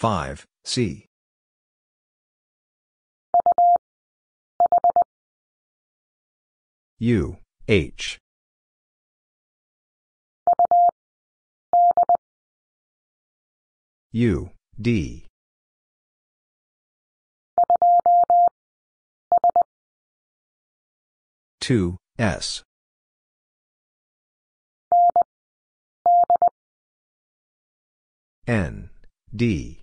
5, C. U, H. U, D. Two S N D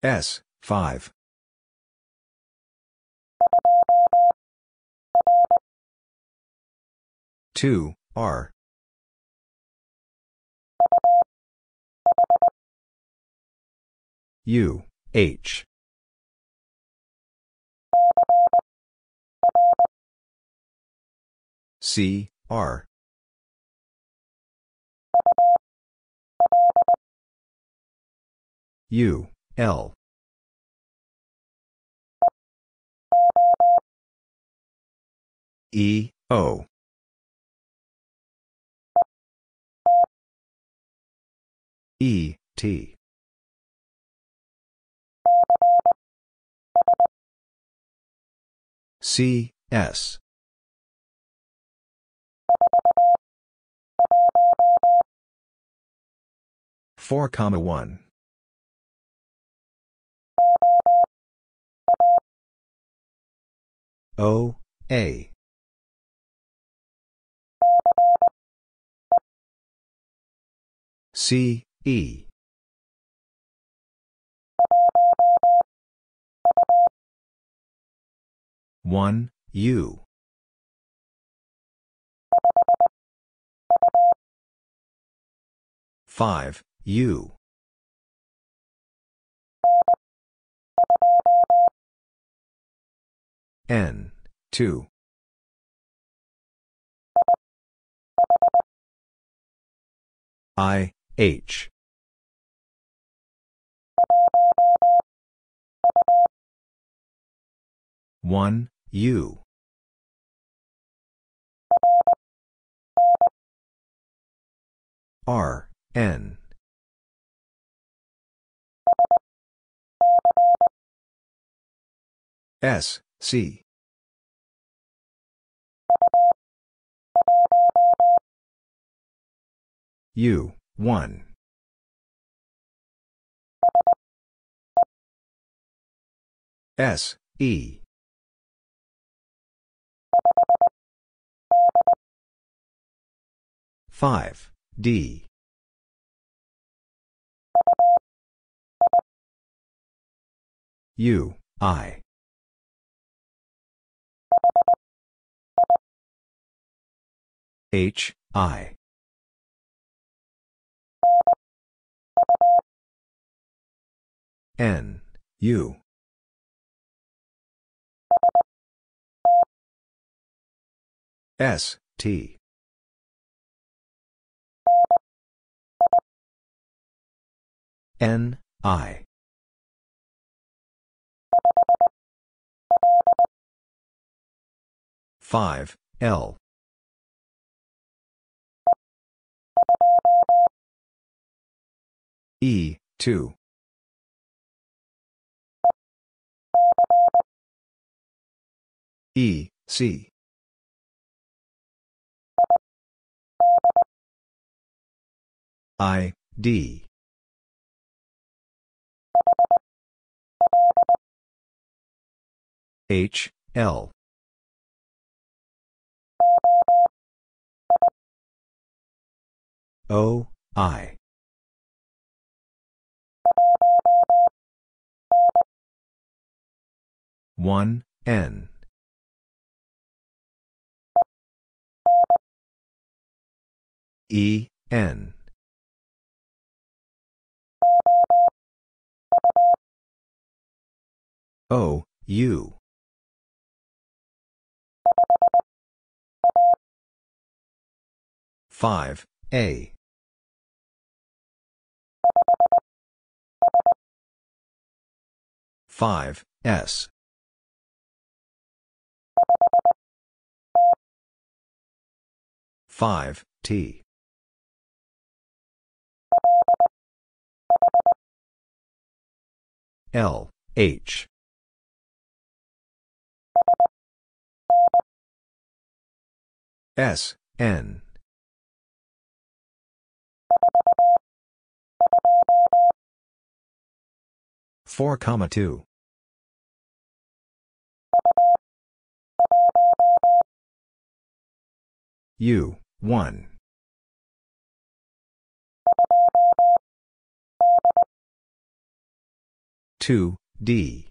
S, 5. Two R U H C R U L E O E T C S Four comma one O, A. C, E. One, U. Five, U. N Two. I, H. One, U. R, N. S, C. U, 1. S, E. Five D U I H I N U S T N I five L E two E, C. I, D. H, L. O, I. One, N. E, N. O, U. Five, A. Five, S. Five, T. L, H. S, N. Four comma two. U, one. 2, D.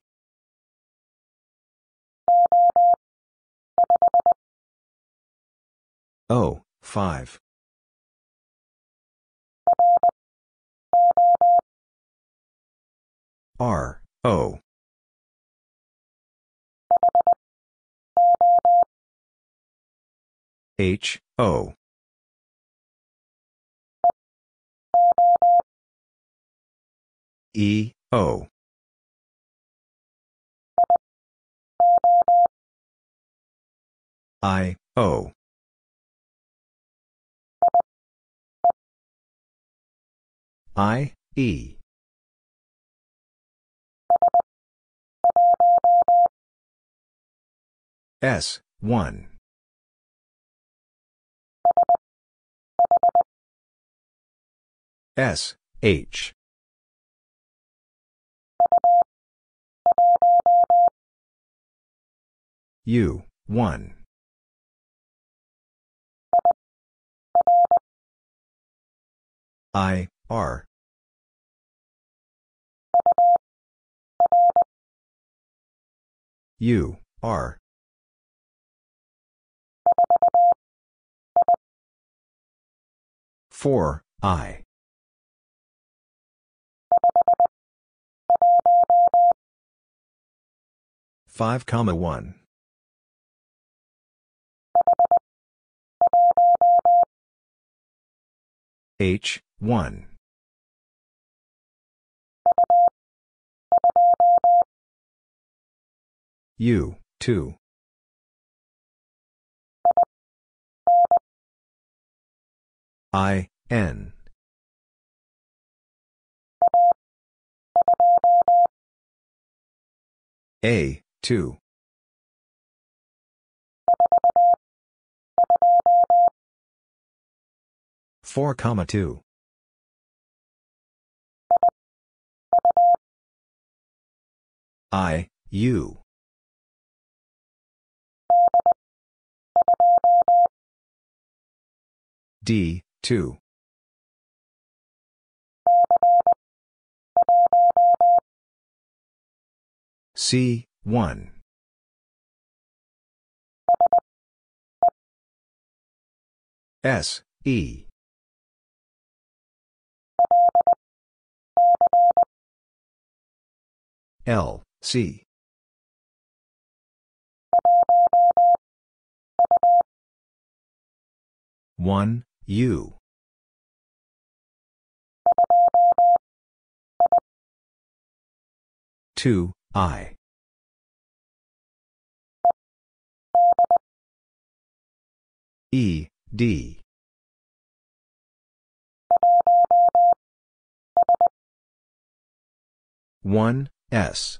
O, 5. R, O. H, O. E, O. I, O. I, E. S, 1. S, H. U, 1. I, R. U, R. Four, I. Five comma one. H 1. U, 2. I, N. A, 2. Four comma two. I, U. D, 2. C, 1. S, E. L. C. One U two I E D one S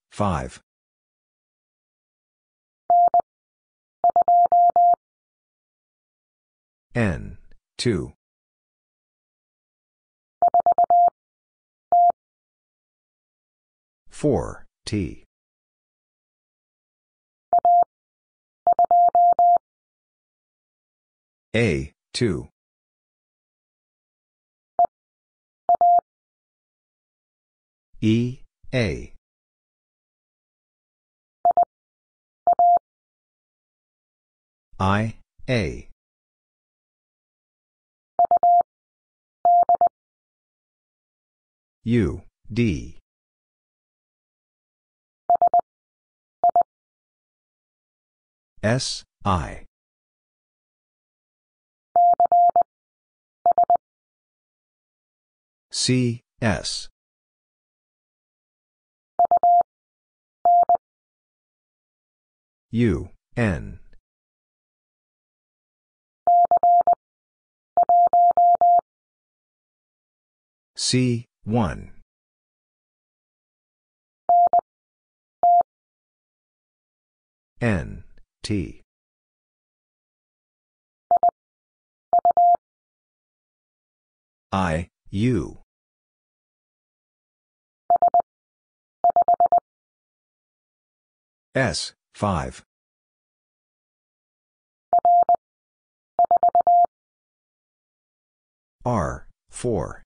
5. N. 2. Four T A two E A I, A. U, D. S, I. C, S. U, N. C, 1. N, T. I, U. S, 5. R, 4.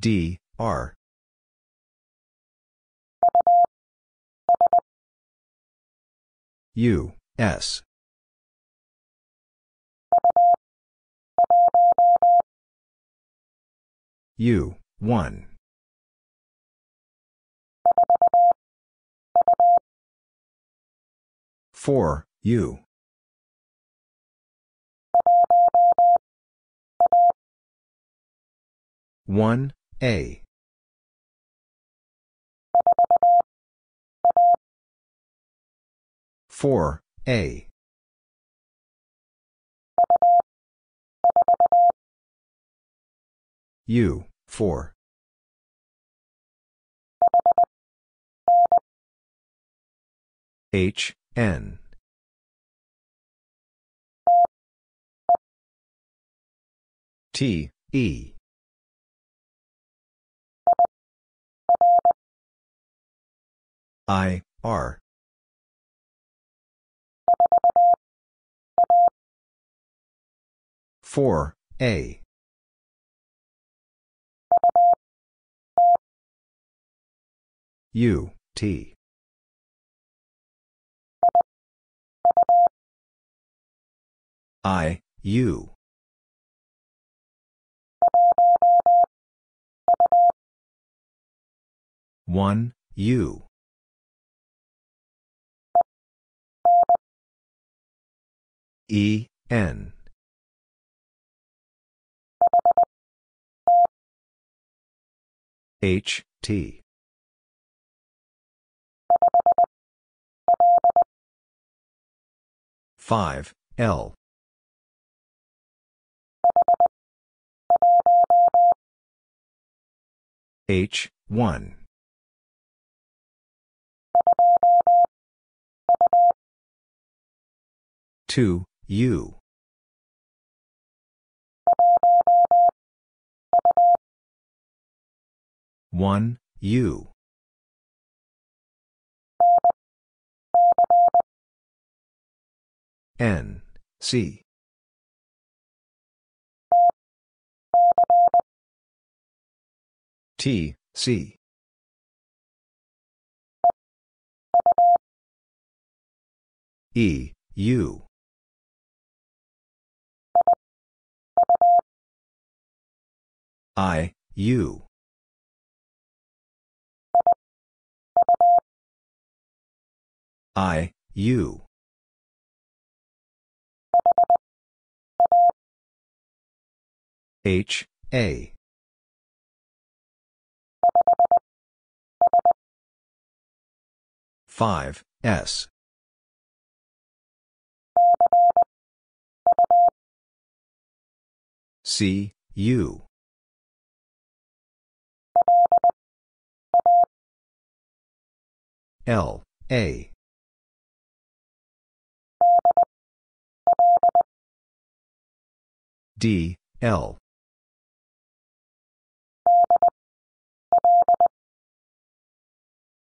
D, R. U, S. U, 1. Four U one A four A U four H N T, E. I, R. Four, A. U, T. I, U. 1, U. E, N. H, T. Five L H, 1. Two U one U N C T, C. E, U. I, U. I, U. H, A. Five S C U L A D L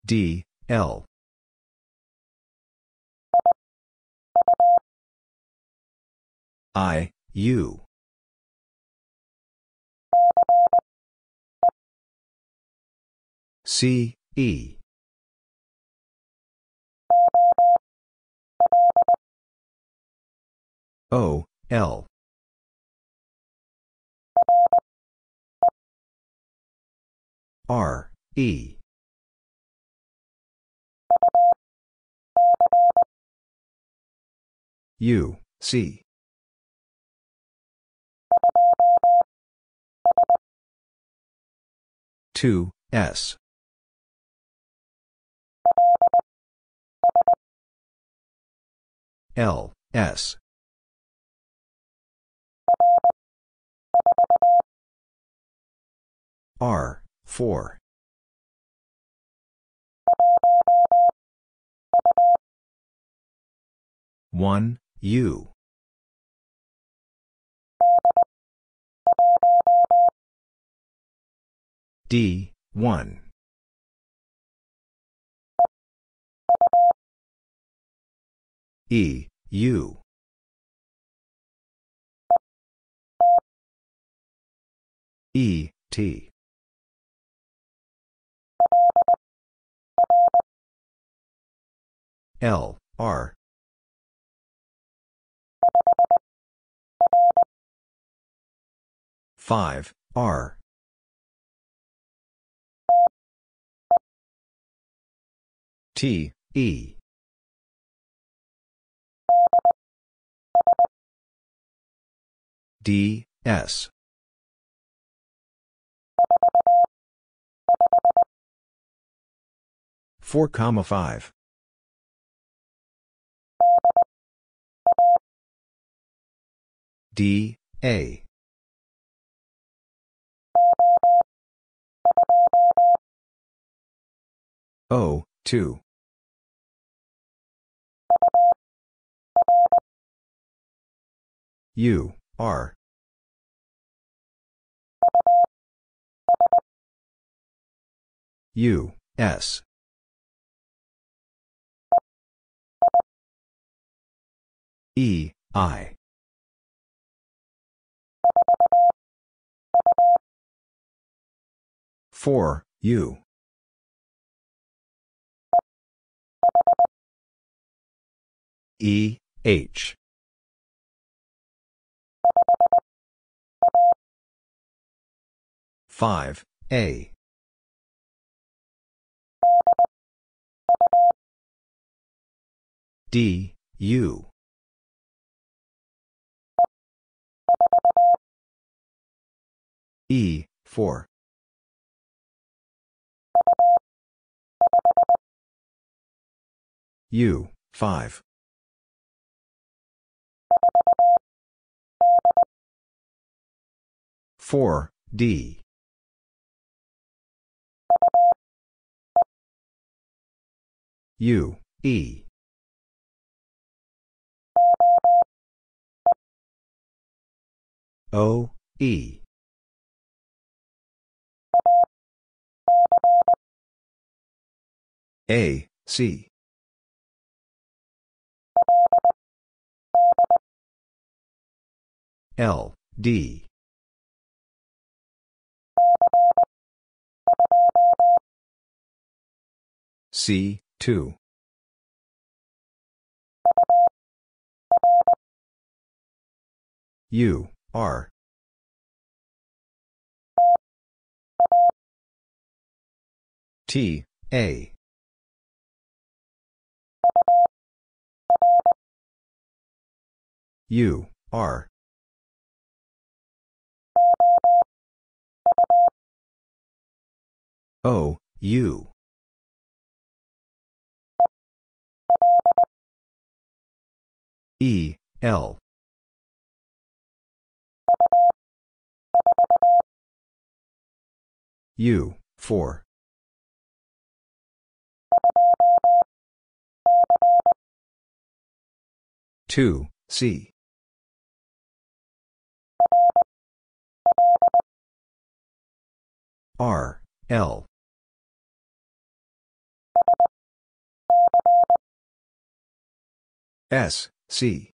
D, L. I, U. C, E. O, L. R, E. U, C. Two S L S R four 1, U. D, 1. E, U. E, T. L, R. 5, R. T, E. D, S. Four comma five D A O, 2. U, R. U, S. E, I. 4, U. E, H. Five A D U E four U, 5. Four D U E O E A C L, D. C, 2. U, R. T, A. U, R. O, U. E, L. U, 4. Two C R L S, C.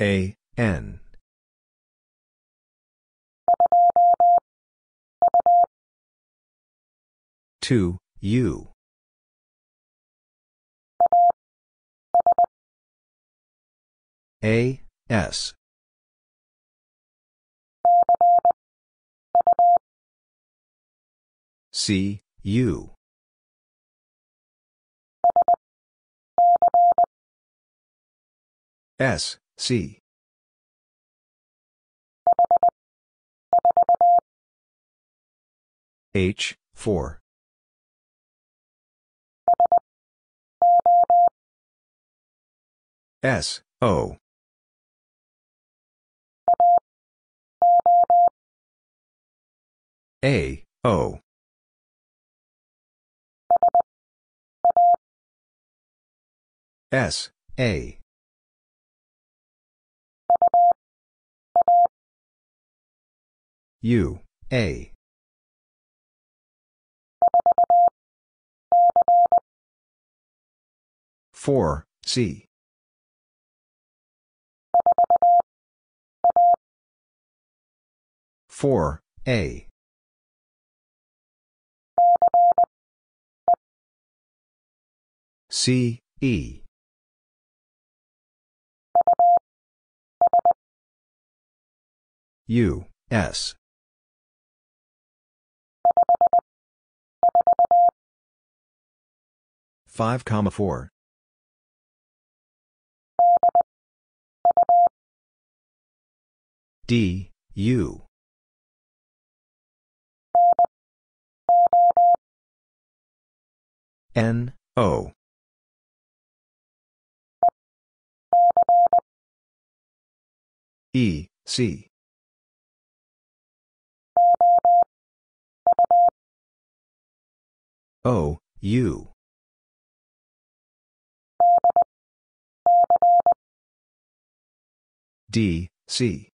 A, N. Two, U. A, S. C, U. S, C. H, 4. S, O. A, O. S, A. U, A. Four C four A C E U, S. Five comma four D U N O E C O, U. D, C.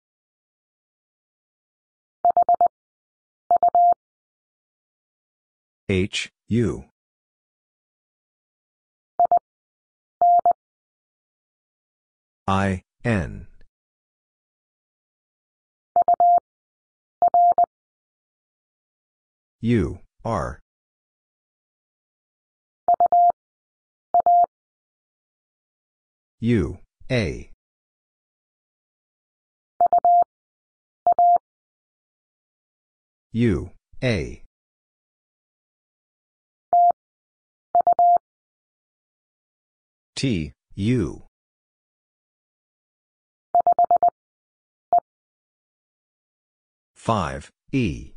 H, U. I, N. U, R. U, A. U, A. T, U. Five, E.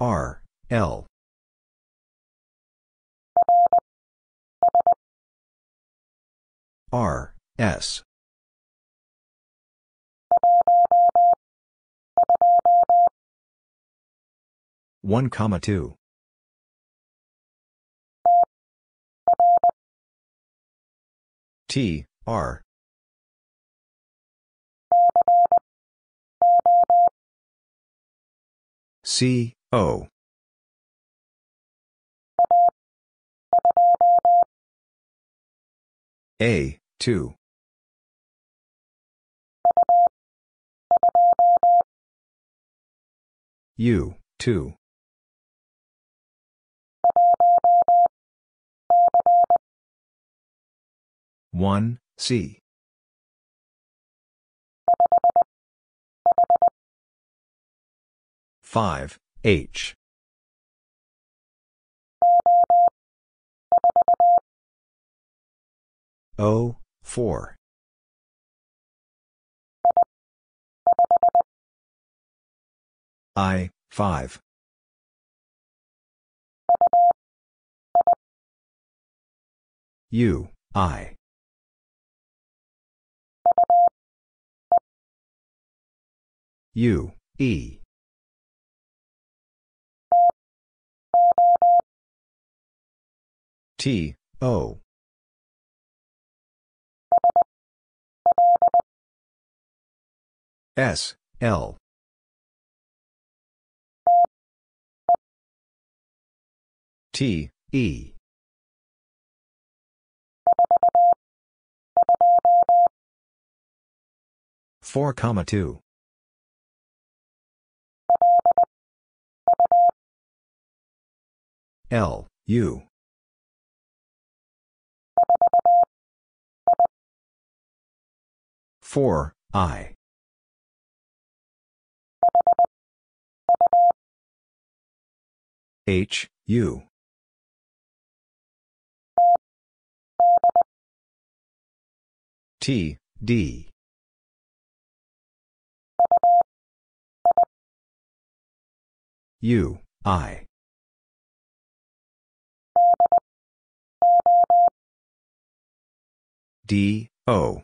R, L. R, S. One comma two. T, R. C, O. A, Two. U, 2. One C five H O Four. I, 5. U, I. U, E. T, O. S, L. T, E. Four comma two. L, U. Four, I. H, U. T, D. U, I. D, O.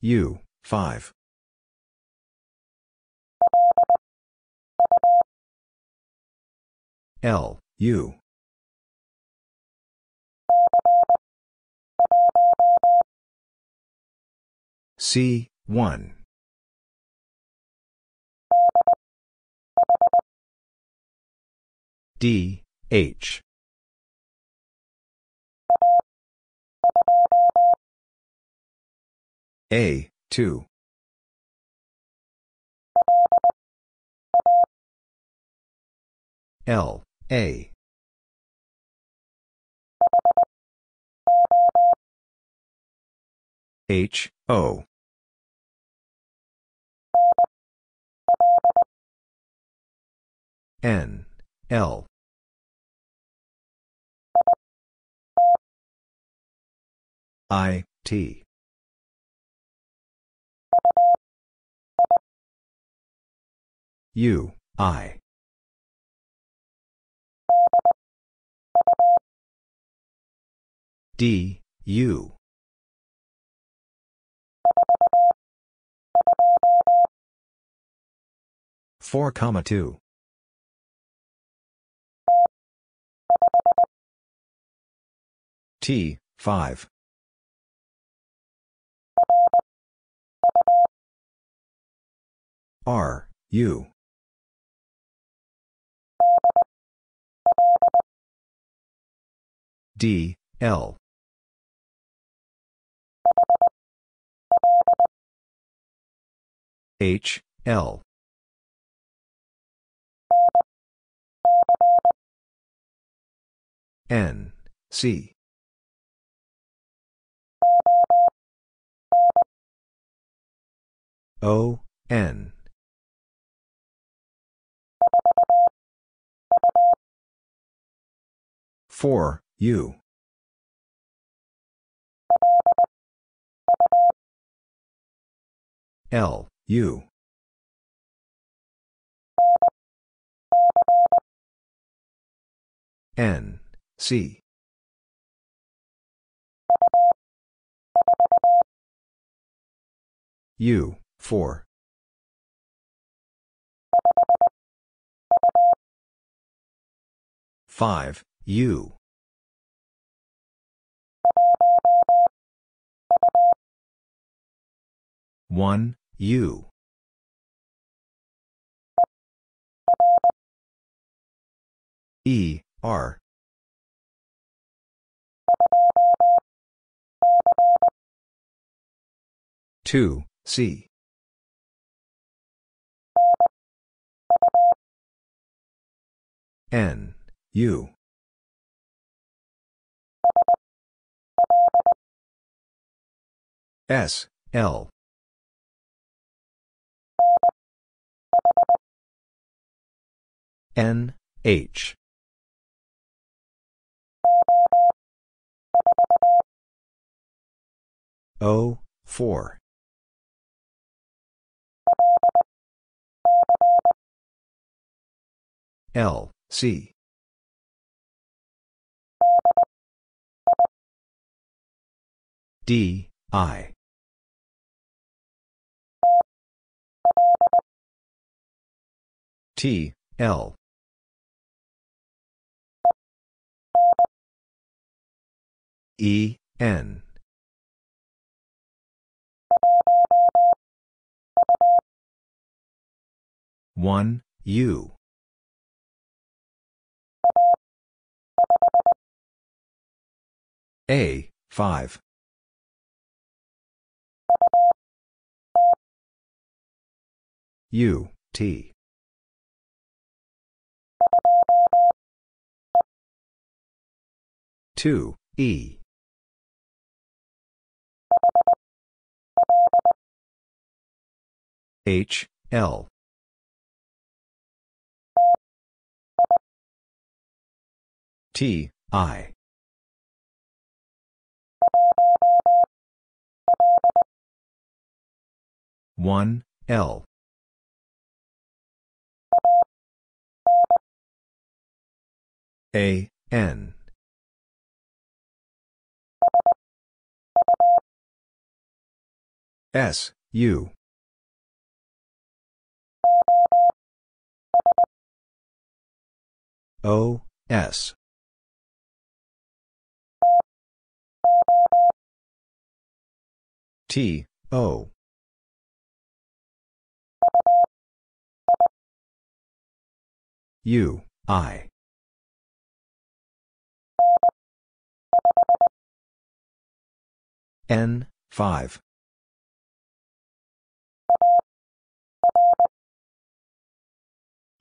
U, 5. L, U. C, 1. D, H. A, 2. L, a. H, O. N, L. I, T. U, I. D, U. Four comma two. T five. R U D L H, L. N, C. O, N. Four U L, U. N, C. U, 4. Five U 1, U. E, R. Two C N U S L N H O 4. L, C. D, I. T, L. E, N. One U A five U T two E H, L. T, I. One L A N S, U. O, S. T, O. U, I. N, 5.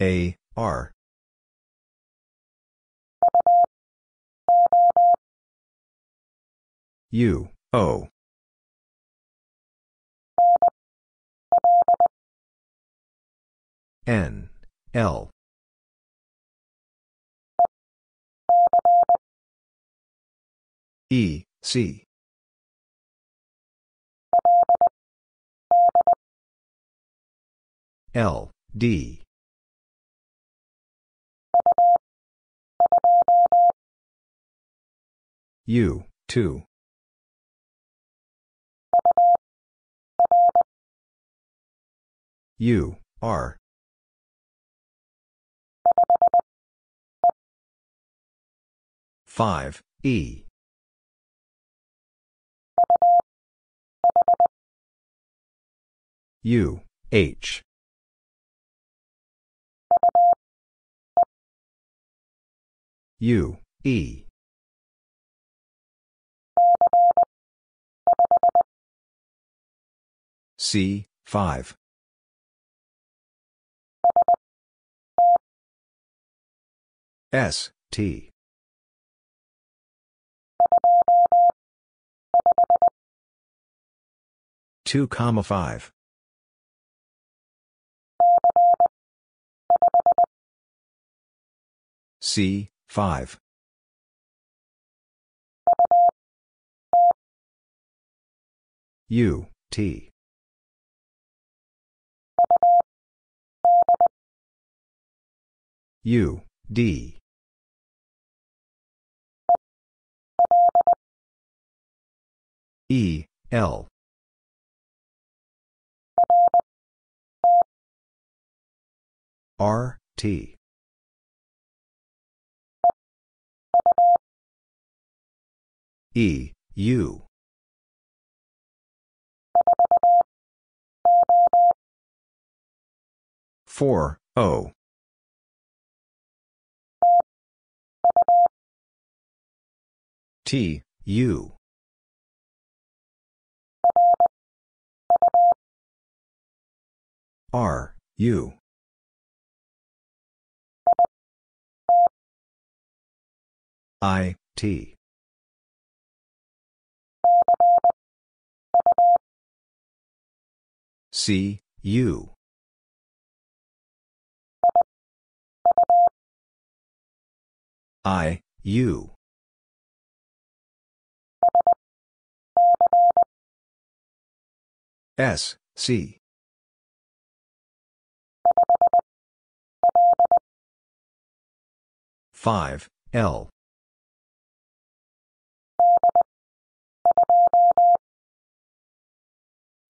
A, R. U, O. N, L. E, C. L, D. U, 2. U, R. Five E U H U E C, 5. S, T. Two comma five C five U T U, D. E, L. R, T. E, U. 4, 0. T, U. R, U. I, T. C, U. I, U. S, C. Five, L.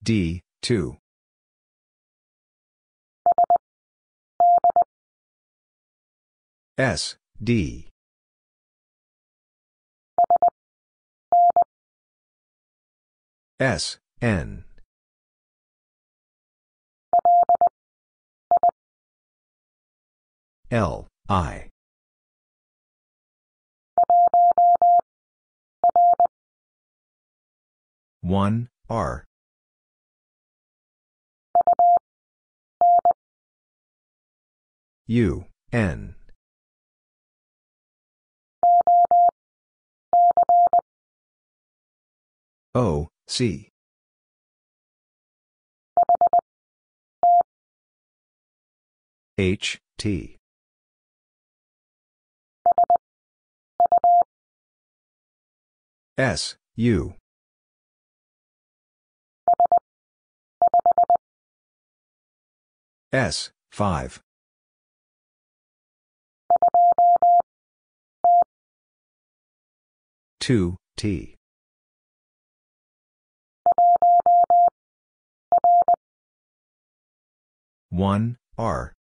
D, two. S, D. S, N. L, I. One R U N O, C. H, T. S, U. S, 5. Two T 1, R.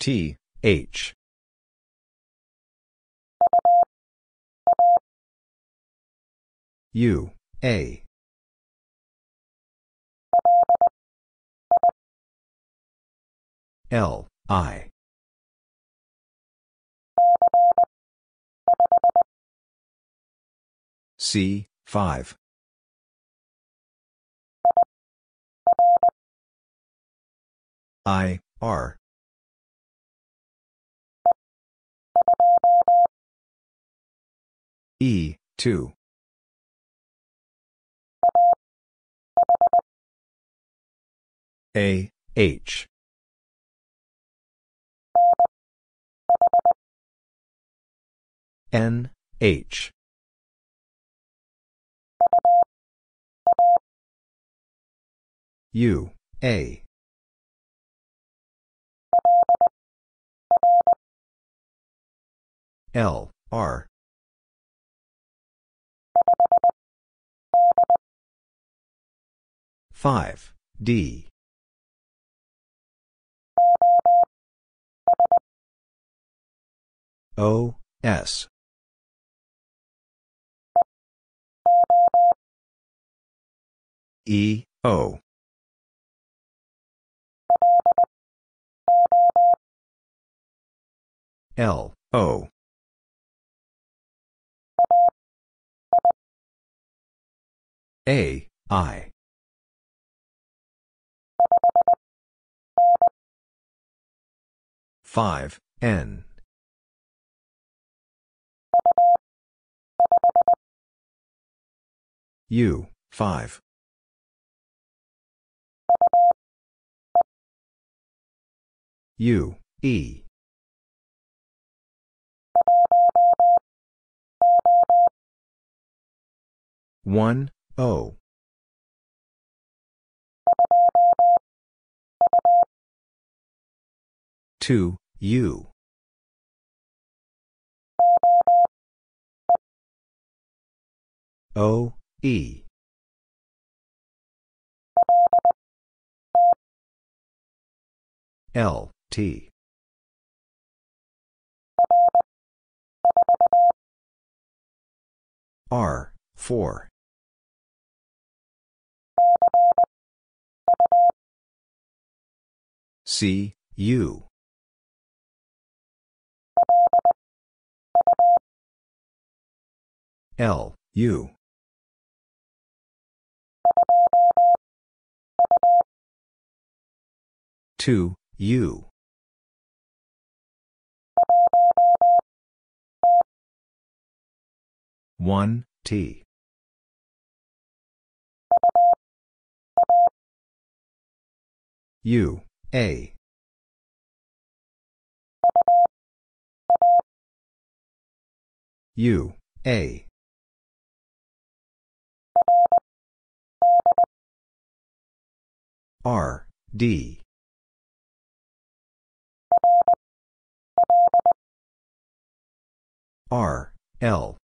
T, H. U, A. L, I. C, 5. I, R. E, 2. A, H. N, H. U, A. L, R. Five, D. O, S. E, O. L, O. A, I. Five, N. U, five. U, E. One, Two. U. O E L T R four C, U. L, U. Two U one T U, A. U, A. R, D. R, L.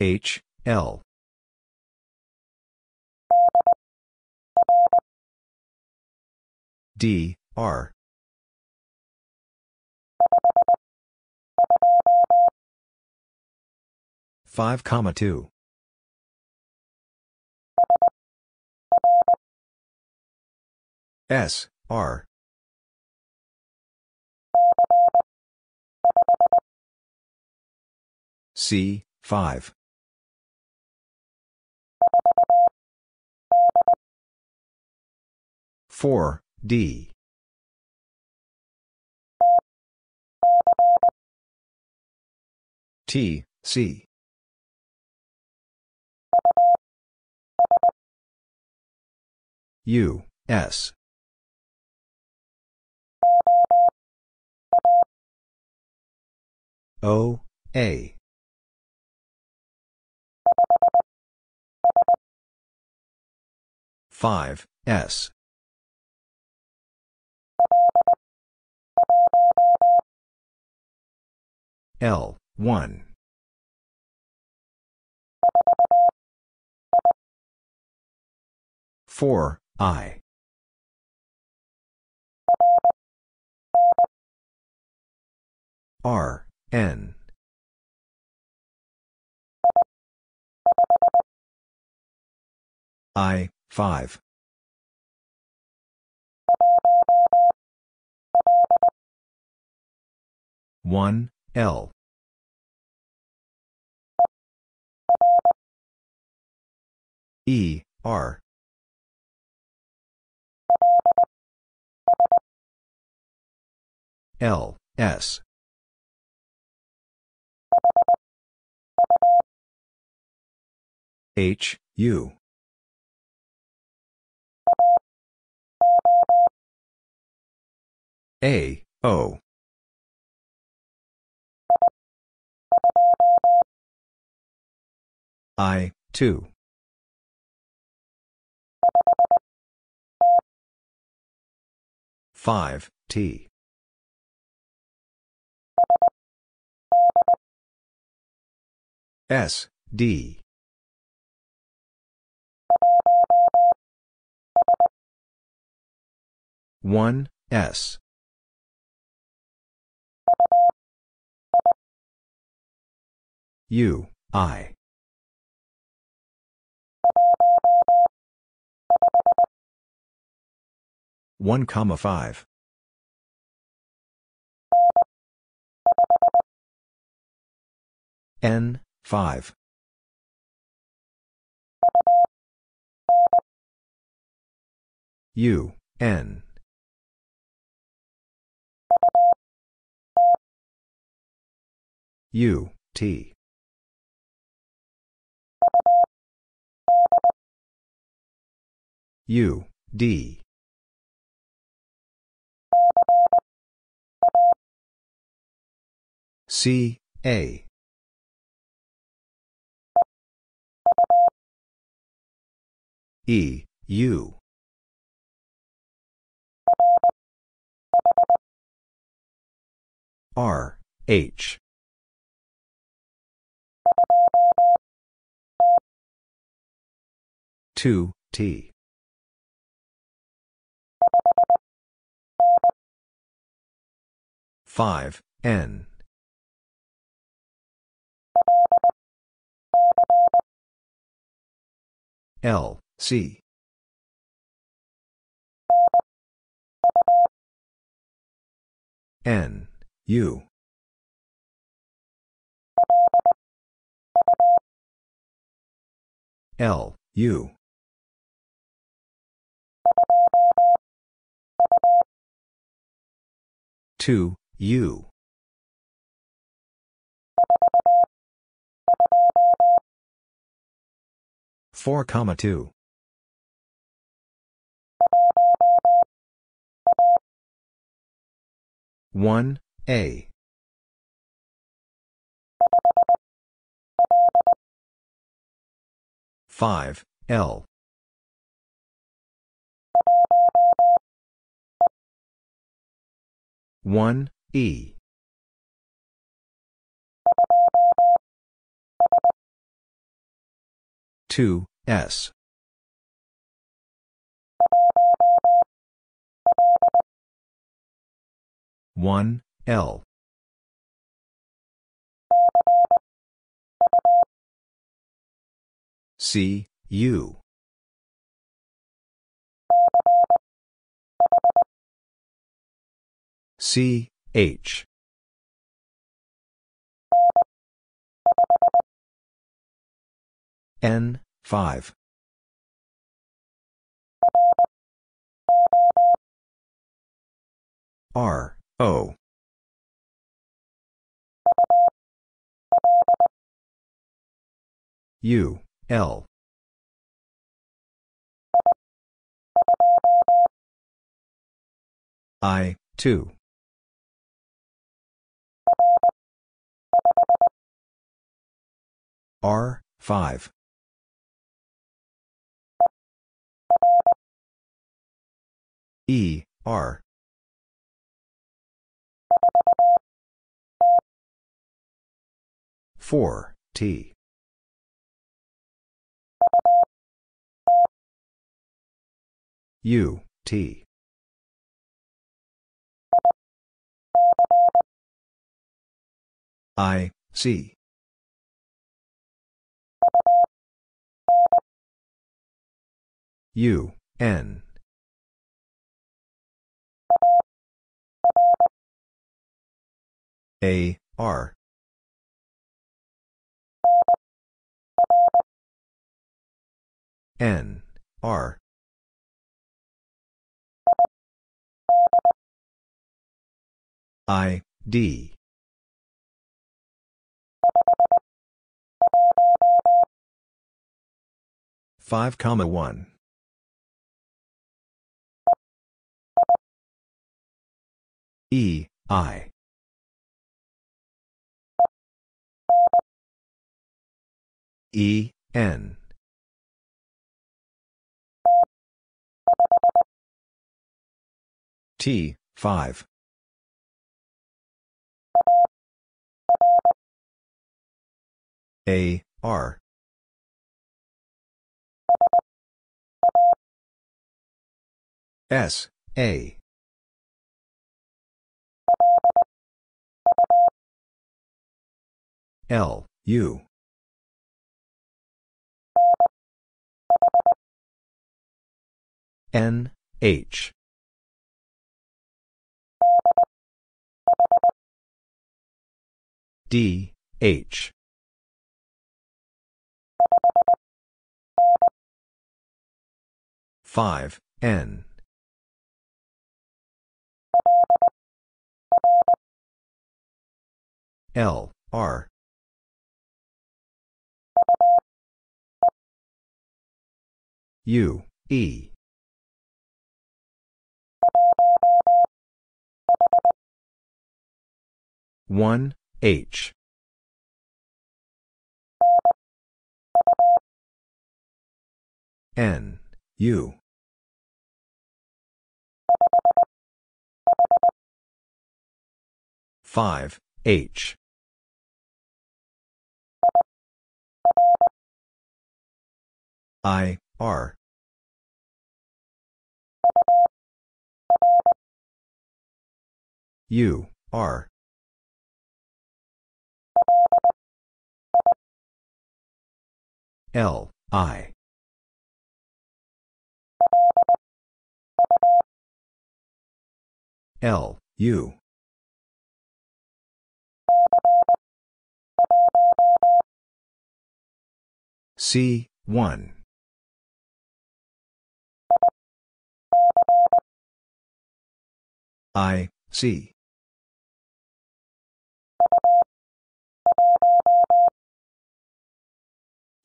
H, L. D, R. Five comma two. S, R. C, 5. Four D T C U S O A five S L, 1. Four I R N I five one L E R L S H U A O I, 2. Five T S D one S U I 1 comma 5 n 5 u n u t U, D. C, A. E, U. R, H. Two T 5, N. L, C. N, U. L, U. 2, U. Four comma two. One A five L 1, E. Two S one L C U C, H. N, 5. R, O. U, L. I, 2. R, 5. E, R. Four T U T I C U, N. A, R. N, R. I, D. Five comma one. E, I. E, N. T, 5. A, R. S, A. L, U. N, H. D, H. Five, N. L, R. U, E. One H N U five H I, R. U, R. L, I. L, U. C, 1. I, C.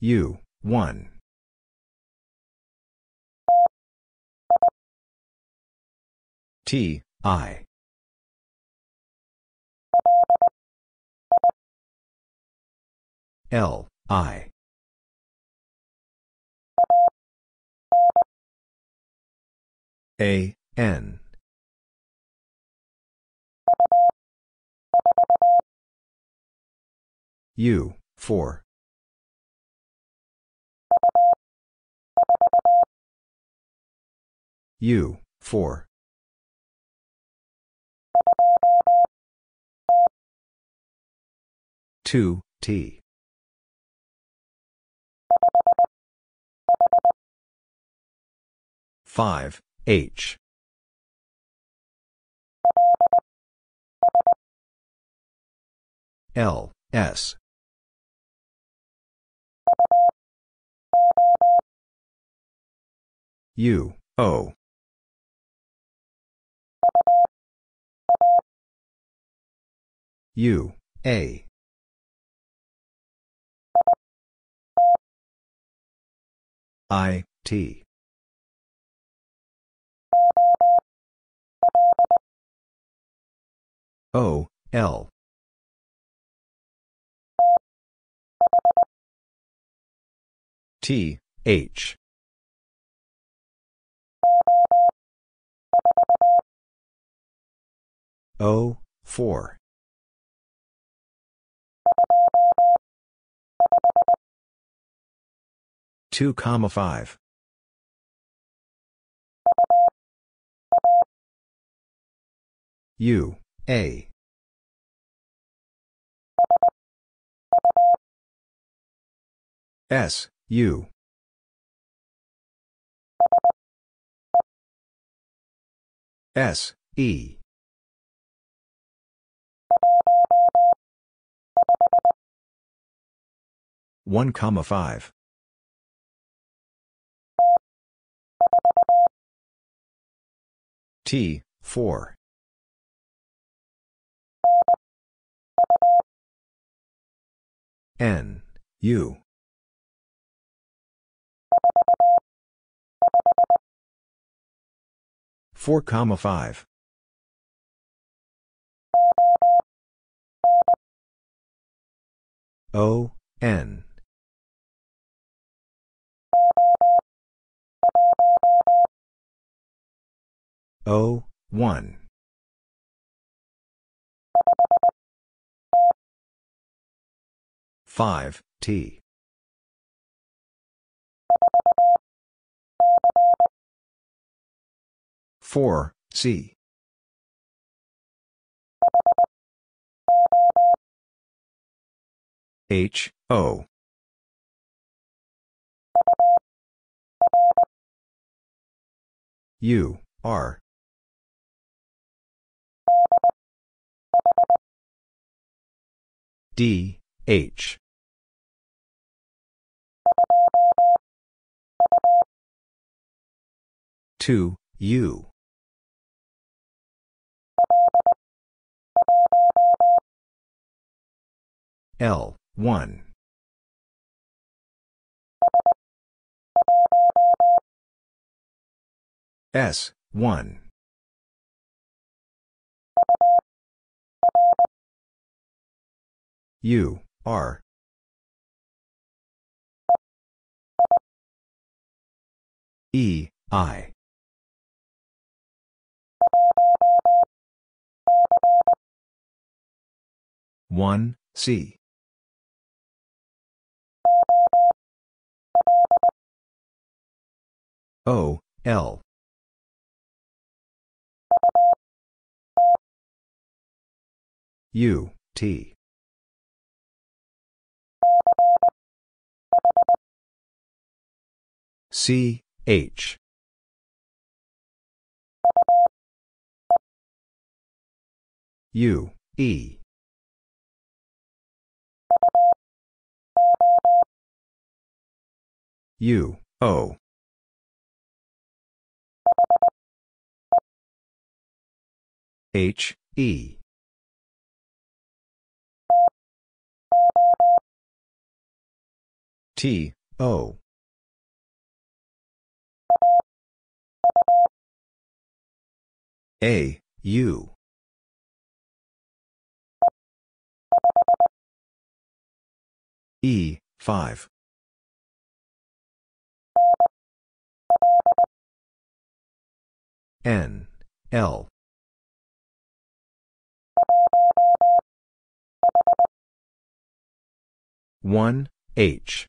U, 1. T, I. L, I. A, N. U, 4. U, 4. Two T five H L S U O U A I T O, L. T, H. O, 4. Two comma five U a. S, U. S, E. One comma five. T four N, U. Four comma five. O, N. O, 1. 5, T. Four C H O U R D H 2, U. L, 1. S, 1. U, R, E, I. One C O L U T C H U E U O H E T O A, U. E, 5. N, L. One H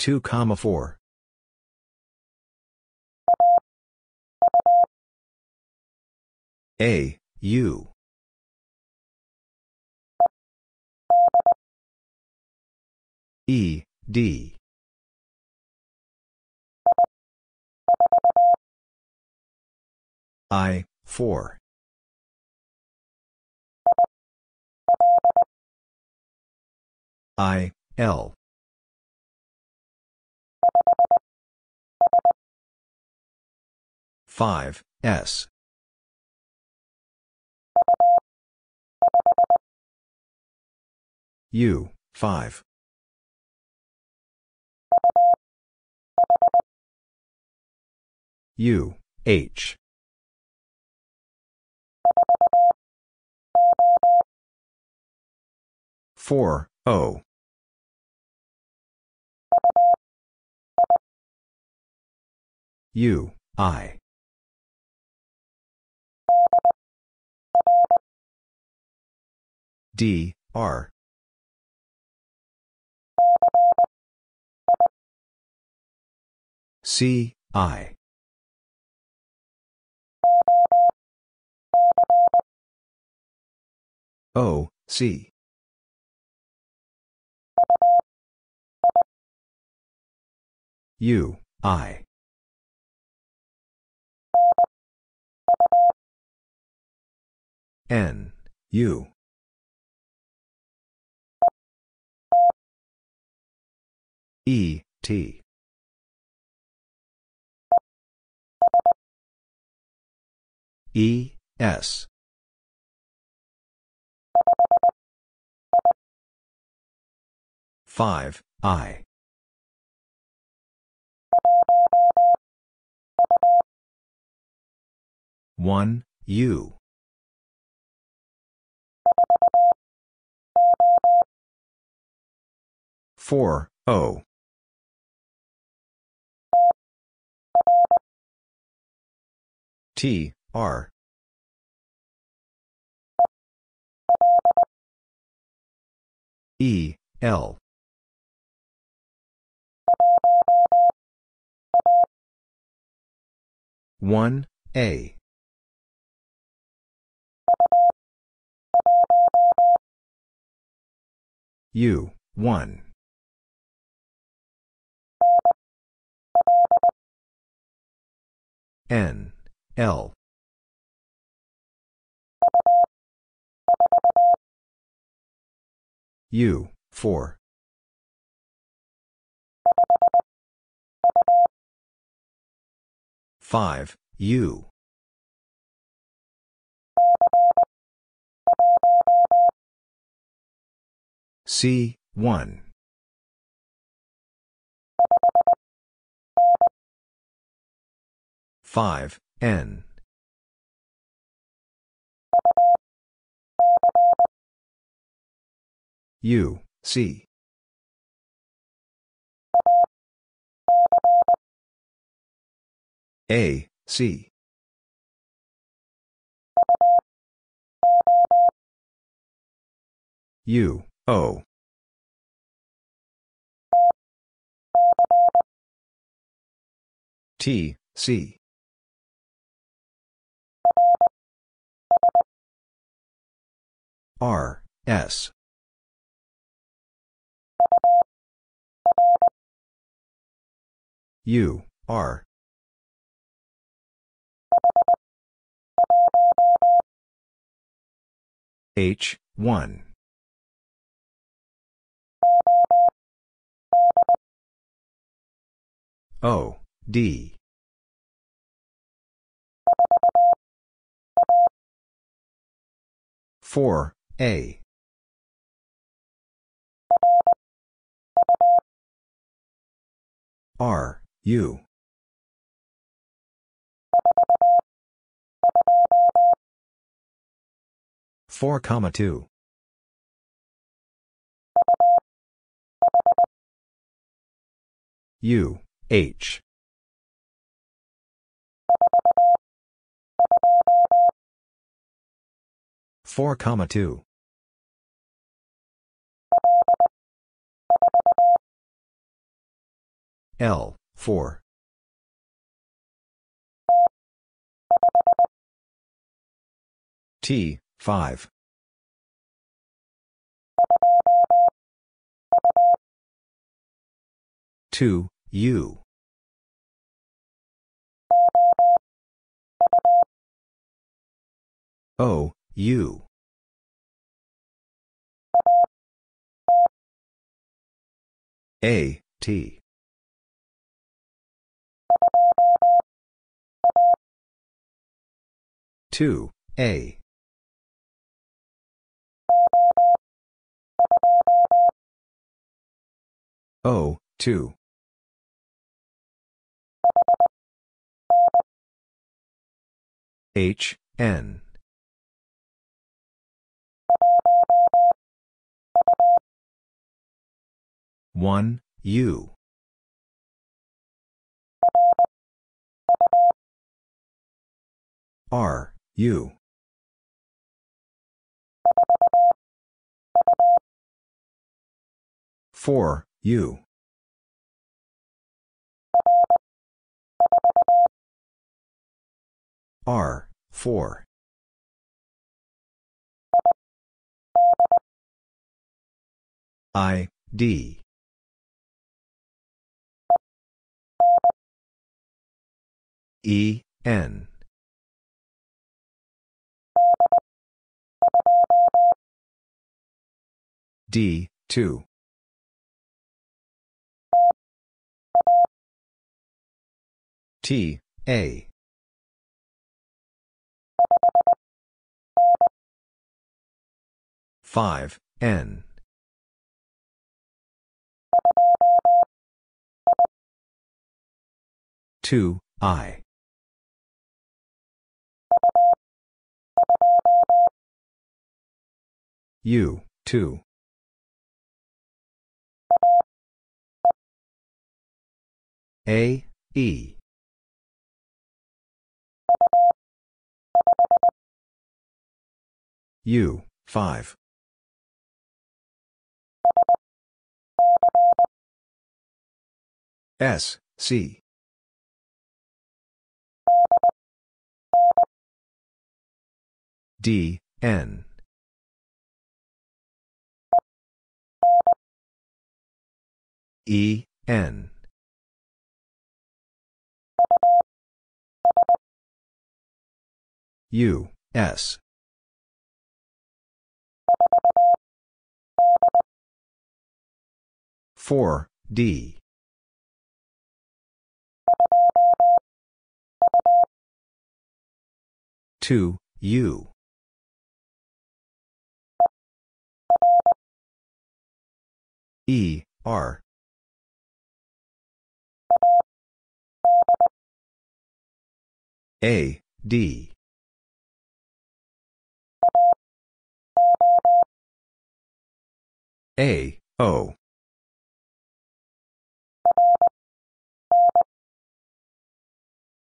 2 comma 4 A U E D I 4 I L 5, S. U, 5. U, H. Four O U I D, R. C, I. O, C. U, I. N, U. E, T. E, S. Five, I. One, U. Four, O. T, R. E, L. One, A. U, one. N. L U four five U C one five N. U, C. A, C. U, O. T, C. R, S. U, R. H, 1. O, D. Four a. R, U. Four comma two. U, H. Four comma two. L, 4. T, 5. Two U O U A, T. Two, A. O, two. H, N. 1, U. R, U. Four U R four I D E, N. D, 2. T, A. Five N two I U, 2. A, E. U, 5. S, C. D, N. E, N. U, S. Four D two U E, R. A, D. A, O.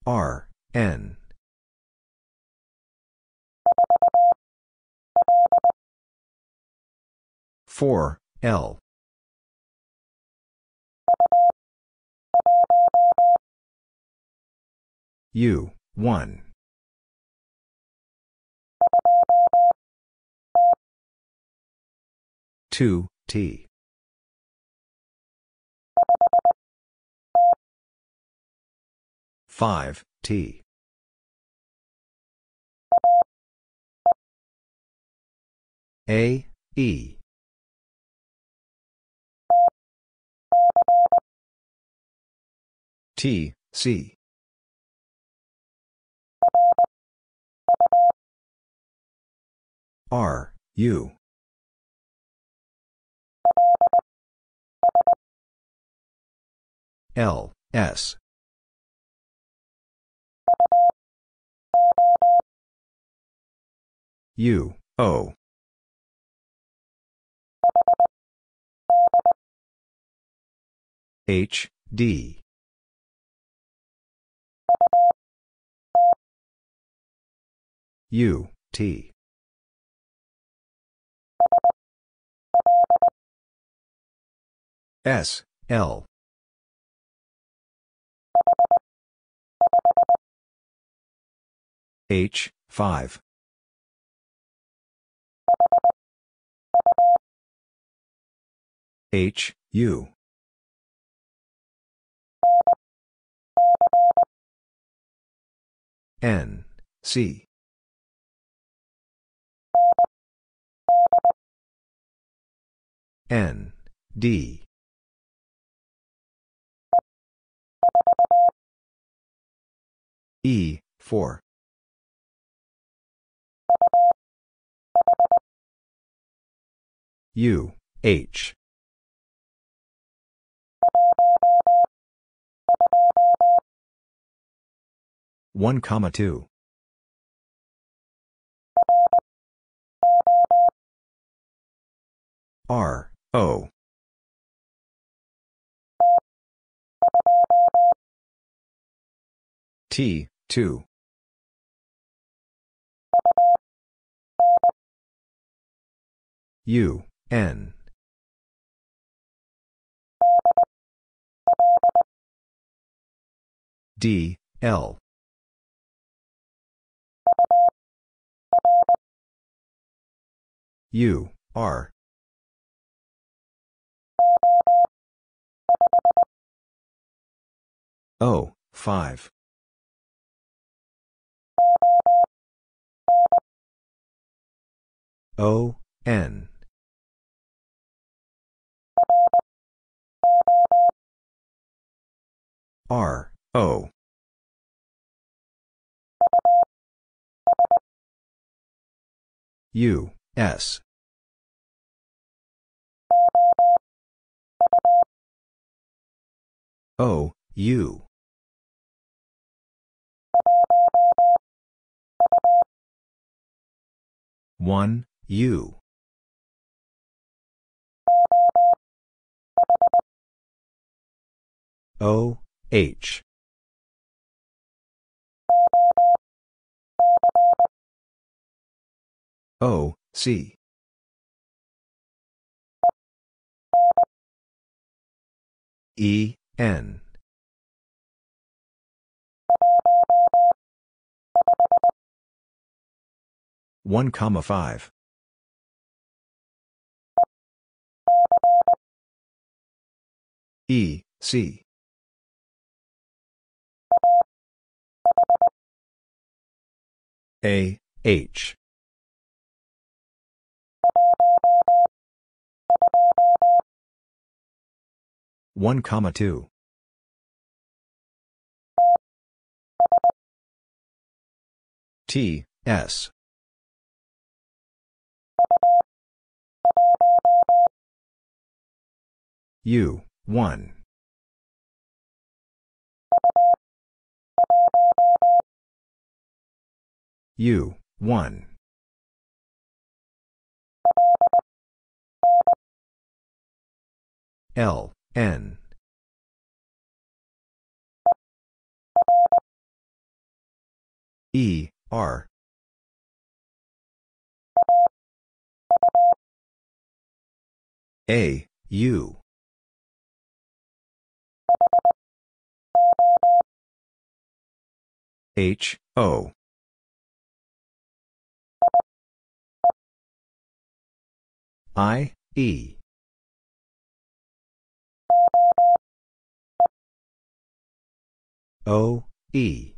R, N. Four L U, 1. Two T five T A E T, C. R, U. L, S. U, O. H, D. U, T. S, L. H, 5. H, U. N, C. N. D. E, 4. U, H. One comma two. R O. T, 2. U, N. D, L. U, R. O, 5. O, N. R, O. U, S. O, U. 1, U. O, H. O, C. E, N. 1 comma 5 E C A H one comma two T S U, 1. U, 1. L, N. E, R. A, U. H, O. I, E. O, E.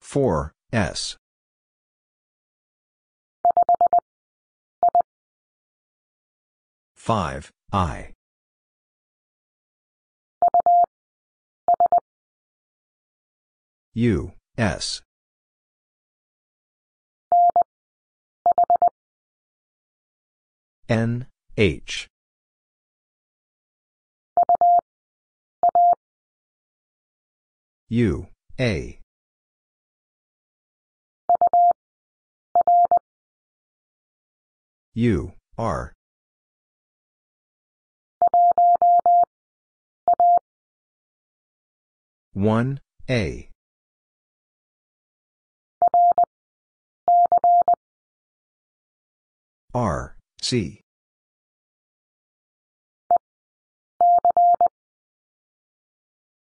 Four S 5, I. U, S. N, H. U, A. U, R. 1, A. R, C.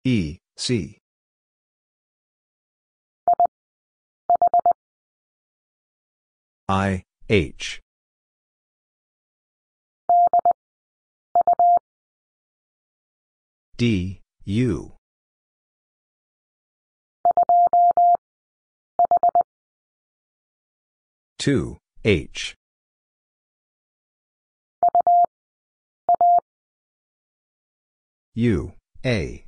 E, C. I, H. D, U. Two H U A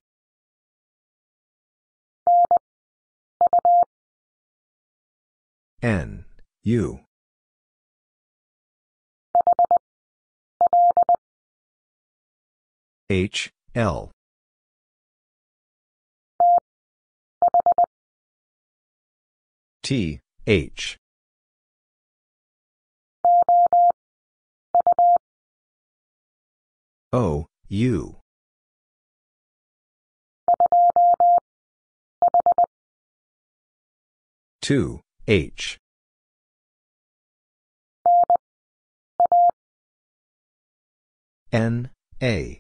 N U H L T, H. O, U. Two H N A